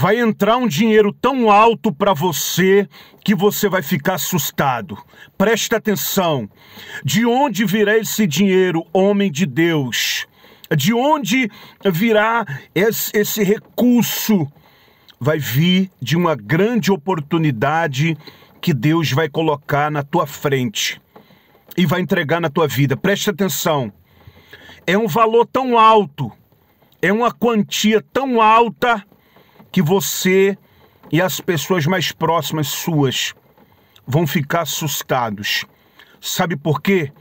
vai entrar um dinheiro tão alto para você que você vai ficar assustado. Presta atenção. De onde virá esse dinheiro, homem de Deus? De onde virá esse, esse recurso? Vai vir de uma grande oportunidade que Deus vai colocar na tua frente e vai entregar na tua vida. Presta atenção. É um valor tão alto, é uma quantia tão alta que você e as pessoas mais próximas suas vão ficar assustados. Sabe por quê?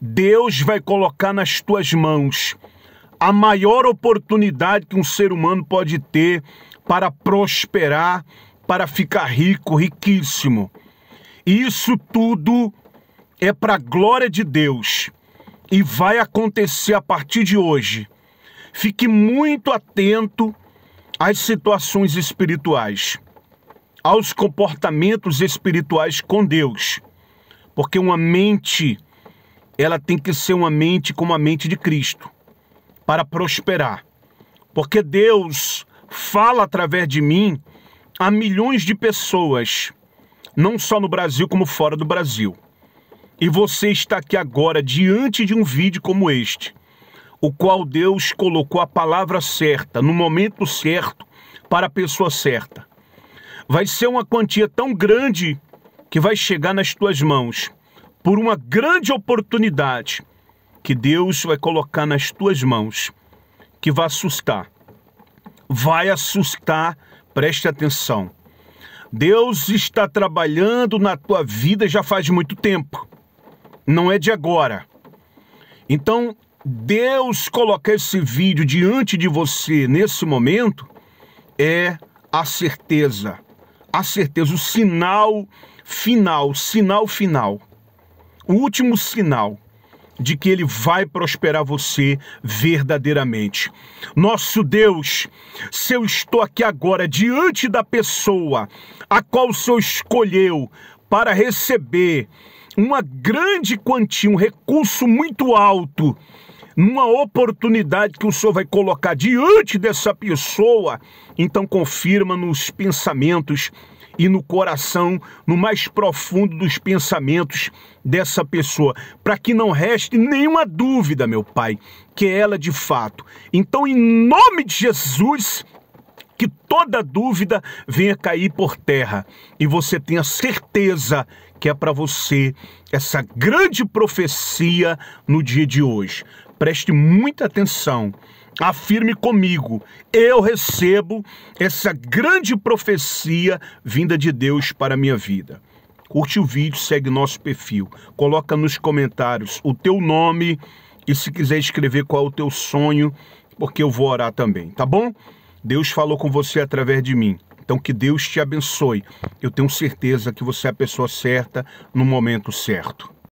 Deus vai colocar nas tuas mãos a maior oportunidade que um ser humano pode ter para prosperar, para ficar rico, riquíssimo. Isso tudo é para a glória de Deus e vai acontecer a partir de hoje. Fique muito atento às situações espirituais, aos comportamentos espirituais com Deus. Porque uma mente, ela tem que ser uma mente como a mente de Cristo, para prosperar. Porque Deus fala através de mim a milhões de pessoas, não só no Brasil como fora do Brasil. E você está aqui agora diante de um vídeo como este o qual Deus colocou a palavra certa, no momento certo, para a pessoa certa. Vai ser uma quantia tão grande que vai chegar nas tuas mãos, por uma grande oportunidade que Deus vai colocar nas tuas mãos, que vai assustar. Vai assustar, preste atenção. Deus está trabalhando na tua vida já faz muito tempo, não é de agora. Então, Deus colocar esse vídeo diante de você nesse momento é a certeza, a certeza, o sinal final, sinal final, o último sinal de que ele vai prosperar você verdadeiramente. Nosso Deus, se eu estou aqui agora diante da pessoa a qual o Senhor escolheu para receber uma grande quantia, um recurso muito alto numa oportunidade que o Senhor vai colocar diante dessa pessoa, então confirma nos pensamentos e no coração, no mais profundo dos pensamentos dessa pessoa, para que não reste nenhuma dúvida, meu Pai, que é ela de fato. Então, em nome de Jesus, que toda dúvida venha cair por terra e você tenha certeza que é para você essa grande profecia no dia de hoje. Preste muita atenção. Afirme comigo, eu recebo essa grande profecia vinda de Deus para a minha vida. Curte o vídeo, segue nosso perfil, coloca nos comentários o teu nome e se quiser escrever qual é o teu sonho, porque eu vou orar também, tá bom? Deus falou com você através de mim. Então que Deus te abençoe. Eu tenho certeza que você é a pessoa certa no momento certo.